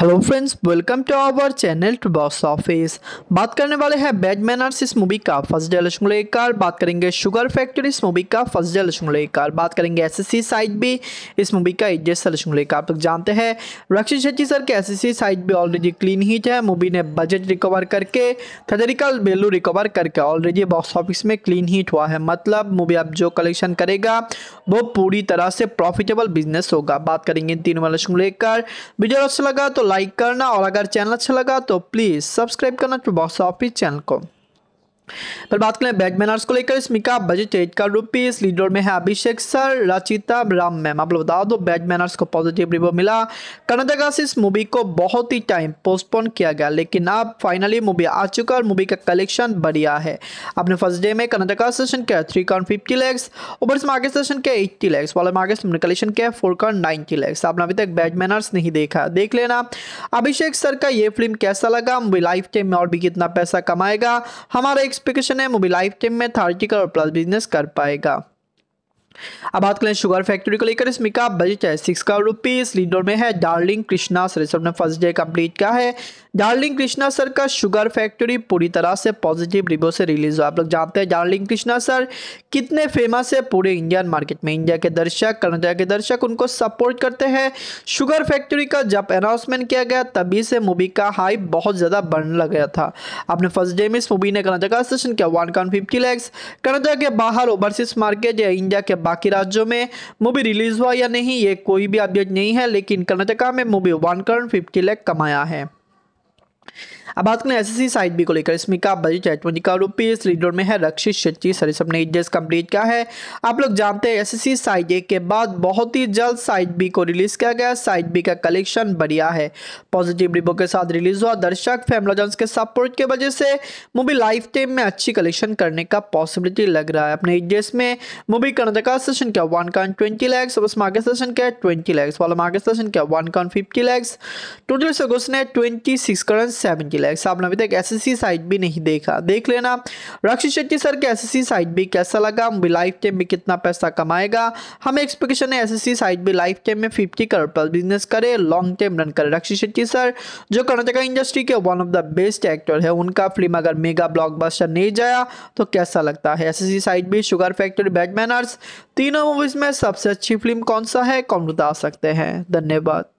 hello friends welcome to our channel to box office बात करने वाले हैं बैड मैनर्स इस मूवी का फर्स्ट डे लक्ष्मण लेकर बात करेंगे शुगर फैक्ट्री इस मूवी का फर्स्ट डे लक्ष्मण लेकर बात करेंगे एस एस सी साइड भी इस मूवी का एजेस से लक्ष्मण लेकर आप लोग जानते हैं रक्षित शेट्टी सर के एस एस सी साइड भी ऑलरेडी क्लीन हीट है मूवी ने बजट रिकवर करके थेरिकल वेल्यू रिकवर करके ऑलरेडी बॉक्स ऑफिस में क्लीन हीट हुआ है मतलब मूवी अब जो कलेक्शन करेगा वो पूरी तरह से प्रॉफिटेबल बिजनेस होगा बात करेंगे तीनों वाला लक्ष्मण लेकर वीडियो अच्छा लगा तो लाइक करना और अगर चैनल अच्छा लगा तो प्लीज़ सब्सक्राइब करना बॉक्स ऑफिस चैनल को फिर बात करें बैटमैनर्स को लेकर इसमें का बजट एट का रुपीज लीड में है अभिषेक सर रचिता राम मैम आप लोग बता दो बैटमैनर्स को पॉजिटिव रिव्यू मिला कर्नाटका से इस मूवी को बहुत ही टाइम पोस्टपोन किया गया लेकिन अब फाइनली मूवी आ चुका और मूवी का कलेक्शन बढ़िया है अपने फर्स्ट डे में कर्नाटका सेशन के three crore fifty lakhs overseas market session के एट्टी लैक्स वाले मार्केट कलेक्शन के फोर कॉन नाइनटी लैक्स आपने अभी तक बैटमैनर्स नहीं देखा देख लेना अभिषेक सर का ये फिल्म कैसा लगा लाइफ टाइम में और भी कितना पैसा कमाएगा हमारा एक्सपेक्टेशन में मोबाइल लाइफ टाइम में थर्टी करोड़ प्लस बिजनेस कर पाएगा अब बात करें शुगर फैक्ट्री को लेकर इसमें का बजट है सिक्स करोड़ रुपीस लीडर में है डार्लिंग कृष्णा सर सबने फर्स्ट डे कंप्लीट किया है डार्लिंग कृष्णा सर का शुगर फैक्ट्री पूरी तरह से पॉजिटिव रिव्यू से रिलीज हुआ आप लोग जानते हैं डार्लिंग कृष्णा सर कितने फेमस है पूरे इंडियन मार्केट में इंडिया के दर्शक कर्नाटक के दर्शक उनको सपोर्ट करते हैं शुगर फैक्ट्री का जब अनाउंसमेंट किया गया तभी से मूवी का हाइप बहुत ज़्यादा बढ़ने लग गया था अपने फर्स्ट डे में इस मूवी ने कर्नाटक का सेशन किया वन कॉन फिफ्टी लैक्स कर्नाटक के बाहर ओवरसीज मार्केट या इंडिया के बाकी राज्यों में मूवी रिलीज हुआ या नहीं ये कोई भी अपडेट नहीं है लेकिन कर्नाटका में movie one crore fifty lakh कमाया है अब बात करें एसएससी साइड बी को लेकर इसमें का बजट है ट्वेंटी का रुपीज लीडर में है रक्षित शेट्टी सर इस अपने एजेस कंप्लीट किया है आप लोग जानते हैं एसएससी साइड ए के बाद बहुत ही जल्द साइड बी को रिलीज किया गया साइड बी का कलेक्शन बढ़िया है पॉजिटिव रिबो के साथ रिलीज हुआ दर्शक फैमलोजन्स के सपोर्ट के वजह से मूवी लाइफ टाइम में अच्छी कलेक्शन करने का पॉसिबिलिटी लग रहा है अपने एजेस में मूवी कर्नाटका सेशन क्या वन कॉन ट्वेंटी लैक्स और मार्केट सेशन का ट्वेंटी लैक्स वाला मार्केट सेशन क्या one crore fifty lakhs total से घुसने ट्वेंटी सिक्स करेंट के लायक साहब ने अभी तक एसएससी साइट भी नहीं देखा देख लेना रक्षित शेट्टी सर के एसएससी साइट भी कैसा लगा लाइफ टाइम में कितना पैसा कमाएगा हमें एक्सपेक्टेशन है एसएससी साइट भी लाइफ टाइम में फिफ्टी करोड़ पर बिजनेस करे लॉन्ग टाइम रन करे रक्षित शेट्टी सर जो कर्नाटका इंडस्ट्री के one of the best actor है उनका फिल्म अगर मेगा ब्लॉक नहीं जाया तो कैसा लगता है एस साइट भी शुगर फैक्ट्री बैडमैनर्स तीनों मूवीज में सबसे अच्छी फिल्म कौन सा है कौन बता सकते हैं धन्यवाद